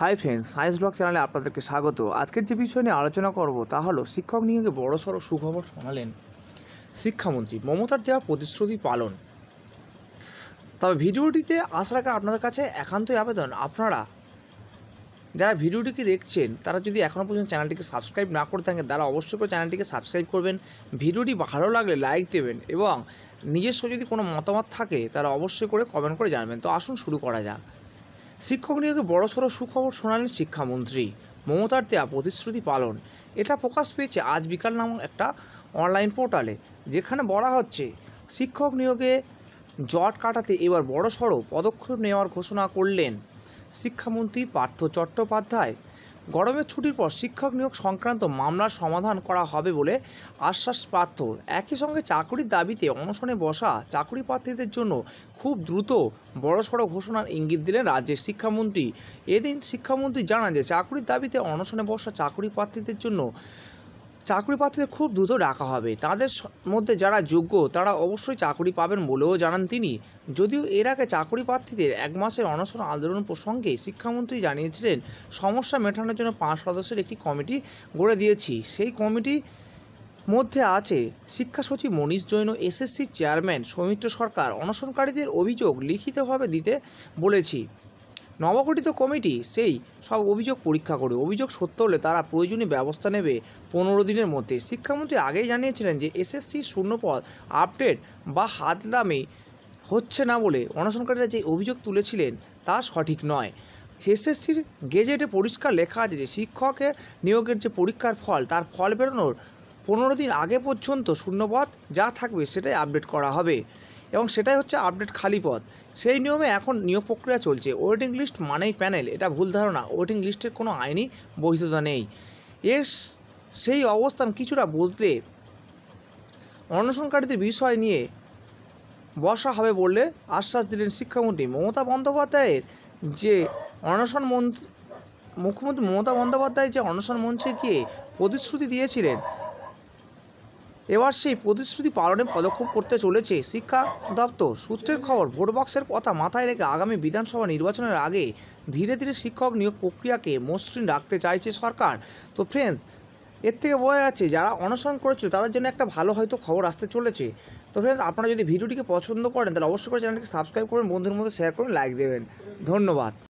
hi friends science blog চ্যানেলে আপনাদেরকে স্বাগত আজকের যে বিষয় নিয়ে আলোচনা করব তা হলো শিক্ষক নিয়োগে বড়সড় সুখবর শোনালেন শিক্ষামন্ত্রী মমতার দেওয়া প্রতিশ্রুতি পালন তবে ভিডিওটিতে আসার আগে আপনাদের কাছে একান্তই আবেদন আপনারা যারা ভিডিওটিকে দেখছেন তারা যদি এখনও পর্যন্ত চ্যানেলটিকে সাবস্ক্রাইব না করে থাকেন তারা অবশ্যই করে চ্যানেলটিকে সাবস্ক্রাইব করবেন ভিডিওটি ভালো লাগলে লাইক দেবেন এবং নিজস্ব যদি কোনো মতামত থাকে তারা অবশ্যই করে কমেন্ট করে জানবেন তো আসুন শুরু করা যাক শিক্ষক নিয়োগে বড়সড় সুখবর শোনালেন শিক্ষামন্ত্রী মমতার দেয়া প্রতিশ্রুতি পালন এটা প্রকাশ পেয়েছে আজ বিকাল নামক একটা অনলাইন পোর্টালে যেখানে বলা হচ্ছে শিক্ষক নিয়োগে জট কাটাতে এবার বড়সড় পদক্ষেপ নেওয়ার ঘোষণা করলেন শিক্ষামন্ত্রী পার্থ চট্টোপাধ্যায় গরমের ছুটির পর শিক্ষক নিয়োগ সংক্রান্ত মামলার সমাধান করা হবে বলে আশ্বাস প্রাপ্ত একই সঙ্গে চাকুরির দাবিতে অনশনে বসা চাকুরি প্রার্থীদের জন্য খুব দ্রুত বড়সড় ঘোষণার ইঙ্গিত দিলেন রাজ্যের শিক্ষামন্ত্রী এদিন শিক্ষামন্ত্রী জানান যে চাকুরির দাবিতে অনশনে বসা চাকুরি প্রার্থীদের জন্য চাকরি প্রার্থীদের খুব দ্রুত ডাকা হবে তাদের মধ্যে যারা যোগ্য তারা অবশ্যই চাকরি পাবেন বলেও জানান তিনি যদিও এর আগে চাকরি প্রার্থীদের এক মাসের অনশন আন্দোলন প্রসঙ্গে শিক্ষামন্ত্রী জানিয়েছিলেন সমস্যা মেটানোর জন্য পাঁচ সদস্যের একটি কমিটি গড়ে দিয়েছি সেই কমিটি মধ্যে আছে শিক্ষা সচিব মনীষ জৈন এসএসসি চেয়ারম্যান সৌমিত্র সরকার অনশনকারীদের অভিযোগ লিখিতভাবে দিতে বলেছি নবগঠিত কমিটি সেই সব অভিযোগ পরীক্ষা করে অভিযোগ সত্য হলে তারা প্রয়োজনীয় ব্যবস্থা নেবে পনেরো দিনের মধ্যে শিক্ষামন্ত্রী আগেই জানিয়েছিলেন যে এসএসসি শূন্যপদ আপডেট বা দামে হচ্ছে না বলে অনশনকারীরা যে অভিযোগ তুলেছিলেন তা সঠিক নয় এসএসসির গেজেটে পরিষ্কার লেখা আছে যে শিক্ষকের নিয়োগের যে পরীক্ষার ফল তার ফল বেরোনোর পনেরো দিন আগে পর্যন্ত শূন্যপদ যা থাকবে সেটাই আপডেট করা হবে এবং সেটাই হচ্ছে আপডেট খালি পদ সেই নিয়মে এখন নিয়োগ প্রক্রিয়া চলছে ওয়েটিং লিস্ট মানেই প্যানেল এটা ভুল ধারণা ওয়েটিং লিস্টের কোনো আইনি বৈধতা নেই এর সেই অবস্থান কিছুটা বদলে অনশনকারীদের বিষয় নিয়ে বসা হবে বলে আশ্বাস দিলেন শিক্ষামন্ত্রী মমতা বন্দ্যোপাধ্যায়ের যে অনশন মন্ত্রী মুখ্যমন্ত্রী মমতা বন্দ্যোপাধ্যায় যে অনশন মঞ্চে গিয়ে প্রতিশ্রুতি দিয়েছিলেন এবার সেই প্রতিশ্রুতি পালনে পদক্ষেপ করতে চলেছে শিক্ষা দপ্তর সূত্রের খবর ভোট বক্সের কথা মাথায় রেখে আগামী বিধানসভা নির্বাচনের আগে ধীরে ধীরে শিক্ষক নিয়োগ প্রক্রিয়াকে মসৃণ রাখতে চাইছে সরকার তো ফ্রেন্ডস এর থেকে বোঝা যাচ্ছে যারা অনশন করেছিল তাদের জন্য একটা ভালো হয়তো খবর আসতে চলেছে তো ফ্রেন্ডস আপনারা যদি ভিডিওটিকে পছন্দ করেন তাহলে অবশ্যই করে চ্যানেলটিকে সাবস্ক্রাইব করুন বন্ধুর মধ্যে শেয়ার করুন লাইক দেবেন ধন্যবাদ